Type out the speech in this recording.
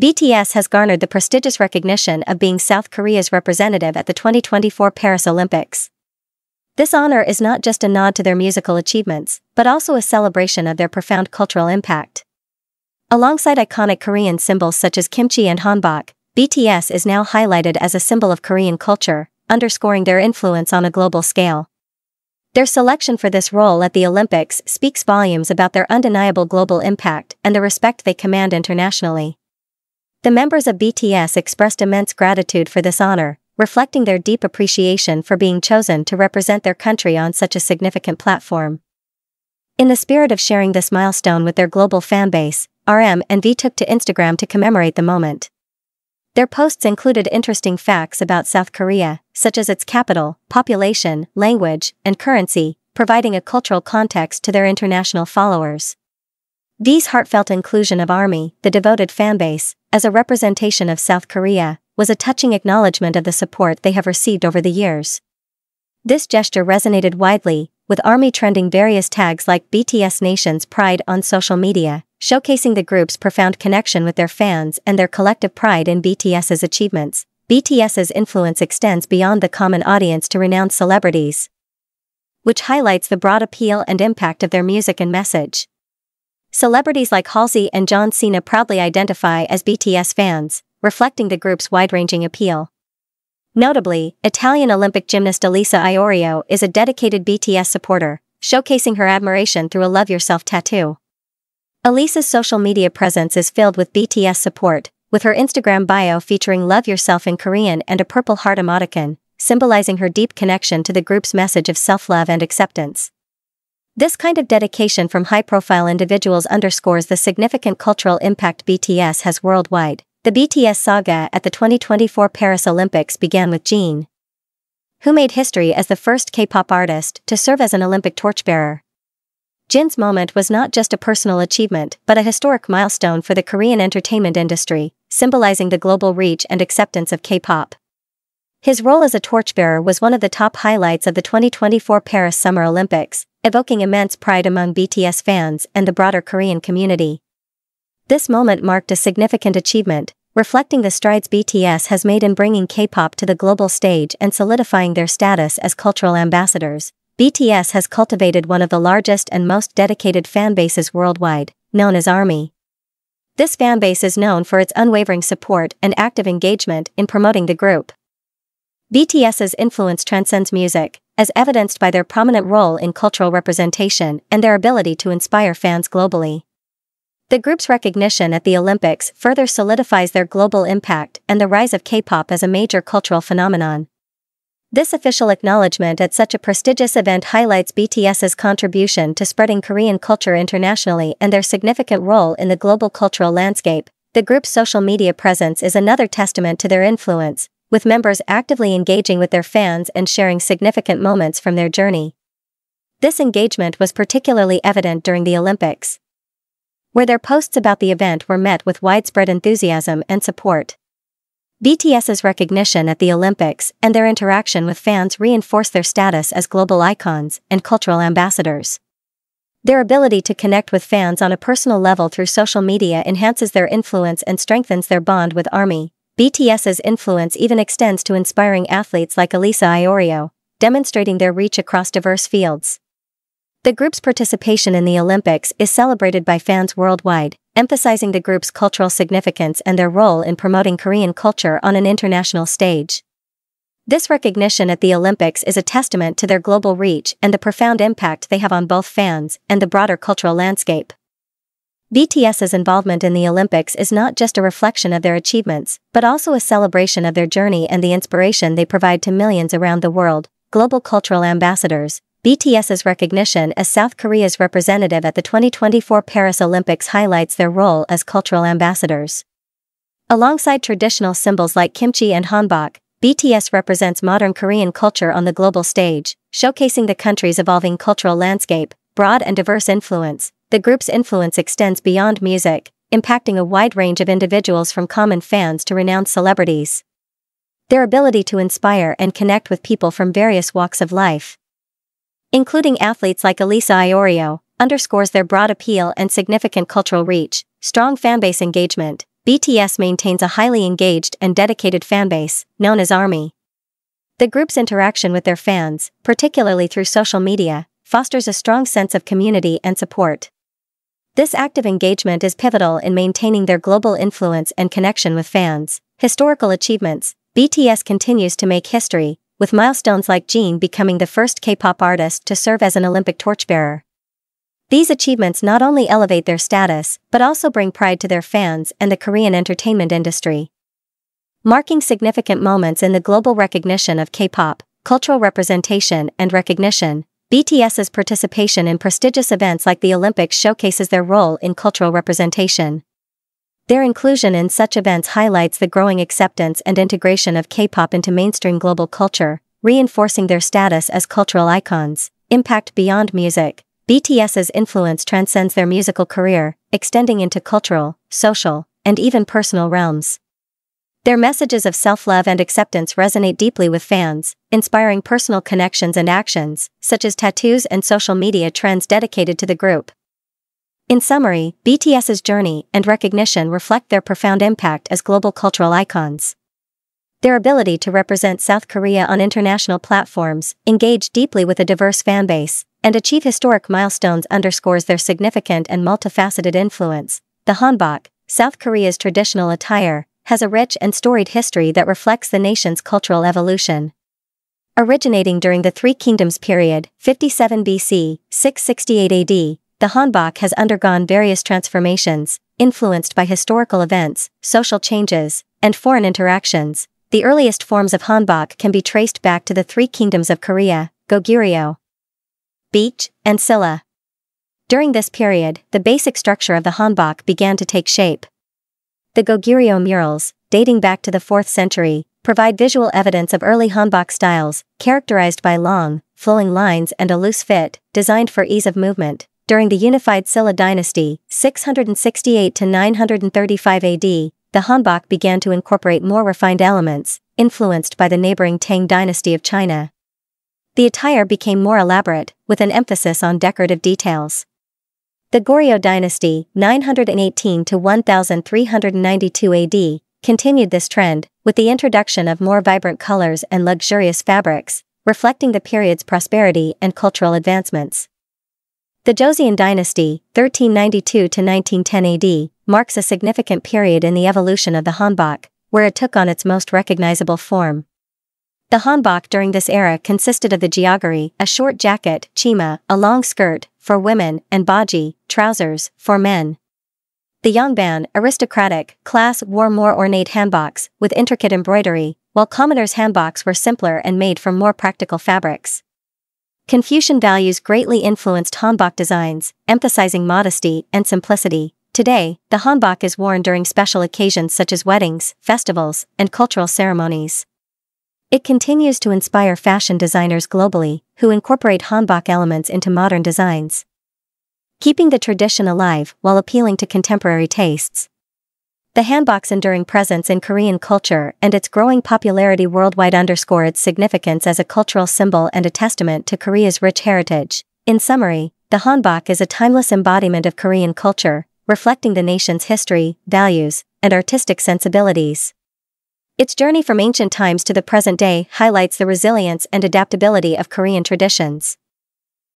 BTS has garnered the prestigious recognition of being South Korea's representative at the 2024 Paris Olympics. This honor is not just a nod to their musical achievements, but also a celebration of their profound cultural impact. Alongside iconic Korean symbols such as kimchi and hanbok, BTS is now highlighted as a symbol of Korean culture, underscoring their influence on a global scale. Their selection for this role at the Olympics speaks volumes about their undeniable global impact and the respect they command internationally. The members of BTS expressed immense gratitude for this honor, reflecting their deep appreciation for being chosen to represent their country on such a significant platform. In the spirit of sharing this milestone with their global fanbase, RM and V took to Instagram to commemorate the moment. Their posts included interesting facts about South Korea, such as its capital, population, language, and currency, providing a cultural context to their international followers. V's heartfelt inclusion of ARMY, the devoted fanbase, as a representation of South Korea, was a touching acknowledgement of the support they have received over the years. This gesture resonated widely, with ARMY trending various tags like BTS Nation's Pride on social media, showcasing the group's profound connection with their fans and their collective pride in BTS's achievements. BTS's influence extends beyond the common audience to renowned celebrities, which highlights the broad appeal and impact of their music and message. Celebrities like Halsey and John Cena proudly identify as BTS fans, reflecting the group's wide-ranging appeal. Notably, Italian Olympic gymnast Elisa Iorio is a dedicated BTS supporter, showcasing her admiration through a Love Yourself tattoo. Elisa's social media presence is filled with BTS support, with her Instagram bio featuring Love Yourself in Korean and a purple heart emoticon, symbolizing her deep connection to the group's message of self-love and acceptance. This kind of dedication from high-profile individuals underscores the significant cultural impact BTS has worldwide. The BTS saga at the 2024 Paris Olympics began with Jean, who made history as the first K-pop artist to serve as an Olympic torchbearer. Jin's moment was not just a personal achievement but a historic milestone for the Korean entertainment industry, symbolizing the global reach and acceptance of K-pop. His role as a torchbearer was one of the top highlights of the 2024 Paris Summer Olympics, evoking immense pride among BTS fans and the broader Korean community. This moment marked a significant achievement, reflecting the strides BTS has made in bringing K-pop to the global stage and solidifying their status as cultural ambassadors. BTS has cultivated one of the largest and most dedicated fanbases worldwide, known as ARMY. This fanbase is known for its unwavering support and active engagement in promoting the group. BTS's influence transcends music, as evidenced by their prominent role in cultural representation and their ability to inspire fans globally. The group's recognition at the Olympics further solidifies their global impact and the rise of K-pop as a major cultural phenomenon. This official acknowledgement at such a prestigious event highlights BTS's contribution to spreading Korean culture internationally and their significant role in the global cultural landscape. The group's social media presence is another testament to their influence, with members actively engaging with their fans and sharing significant moments from their journey. This engagement was particularly evident during the Olympics, where their posts about the event were met with widespread enthusiasm and support. BTS's recognition at the Olympics and their interaction with fans reinforce their status as global icons and cultural ambassadors. Their ability to connect with fans on a personal level through social media enhances their influence and strengthens their bond with ARMY, BTS's influence even extends to inspiring athletes like Elisa Iorio, demonstrating their reach across diverse fields. The group's participation in the Olympics is celebrated by fans worldwide, emphasizing the group's cultural significance and their role in promoting Korean culture on an international stage. This recognition at the Olympics is a testament to their global reach and the profound impact they have on both fans and the broader cultural landscape. BTS's involvement in the Olympics is not just a reflection of their achievements, but also a celebration of their journey and the inspiration they provide to millions around the world. Global cultural ambassadors, BTS's recognition as South Korea's representative at the 2024 Paris Olympics highlights their role as cultural ambassadors. Alongside traditional symbols like kimchi and hanbok, BTS represents modern Korean culture on the global stage, showcasing the country's evolving cultural landscape, broad and diverse influence, the group's influence extends beyond music, impacting a wide range of individuals from common fans to renowned celebrities. Their ability to inspire and connect with people from various walks of life, including athletes like Elisa Iorio, underscores their broad appeal and significant cultural reach, strong fanbase engagement. BTS maintains a highly engaged and dedicated fanbase, known as ARMY. The group's interaction with their fans, particularly through social media, fosters a strong sense of community and support. This active engagement is pivotal in maintaining their global influence and connection with fans. Historical achievements BTS continues to make history, with milestones like Jean becoming the first K-pop artist to serve as an Olympic torchbearer. These achievements not only elevate their status, but also bring pride to their fans and the Korean entertainment industry. Marking significant moments in the global recognition of K-pop, cultural representation and recognition, BTS's participation in prestigious events like the Olympics showcases their role in cultural representation. Their inclusion in such events highlights the growing acceptance and integration of K-pop into mainstream global culture, reinforcing their status as cultural icons. Impact beyond music. BTS's influence transcends their musical career, extending into cultural, social, and even personal realms. Their messages of self-love and acceptance resonate deeply with fans, inspiring personal connections and actions, such as tattoos and social media trends dedicated to the group. In summary, BTS's journey and recognition reflect their profound impact as global cultural icons. Their ability to represent South Korea on international platforms, engage deeply with a diverse fanbase, and achieve historic milestones underscores their significant and multifaceted influence. The hanbok, South Korea's traditional attire, has a rich and storied history that reflects the nation's cultural evolution. Originating during the Three Kingdoms period, 57 BC, 668 AD, the Hanbok has undergone various transformations, influenced by historical events, social changes, and foreign interactions. The earliest forms of Hanbok can be traced back to the Three Kingdoms of Korea, Goguryeo, Beach, and Silla. During this period, the basic structure of the Hanbok began to take shape, the Goguryeo murals, dating back to the 4th century, provide visual evidence of early Hanbok styles, characterized by long, flowing lines and a loose fit, designed for ease of movement. During the unified Silla dynasty, 668 to 935 AD, the Hanbok began to incorporate more refined elements, influenced by the neighboring Tang dynasty of China. The attire became more elaborate, with an emphasis on decorative details. The Goryeo dynasty, 918 to 1392 AD, continued this trend, with the introduction of more vibrant colors and luxurious fabrics, reflecting the period's prosperity and cultural advancements. The Joseon dynasty, 1392 to 1910 AD, marks a significant period in the evolution of the Hanbok, where it took on its most recognizable form. The hanbok during this era consisted of the geogori, a short jacket, chima, a long skirt, for women and baji, trousers, for men. The yangban, aristocratic, class wore more ornate hanboks with intricate embroidery, while commoners' hanboks were simpler and made from more practical fabrics. Confucian values greatly influenced hanbok designs, emphasizing modesty and simplicity. Today, the hanbok is worn during special occasions such as weddings, festivals, and cultural ceremonies. It continues to inspire fashion designers globally, who incorporate Hanbok elements into modern designs. Keeping the tradition alive while appealing to contemporary tastes. The hanbok's enduring presence in Korean culture and its growing popularity worldwide underscore its significance as a cultural symbol and a testament to Korea's rich heritage. In summary, the hanbok is a timeless embodiment of Korean culture, reflecting the nation's history, values, and artistic sensibilities. Its journey from ancient times to the present day highlights the resilience and adaptability of Korean traditions.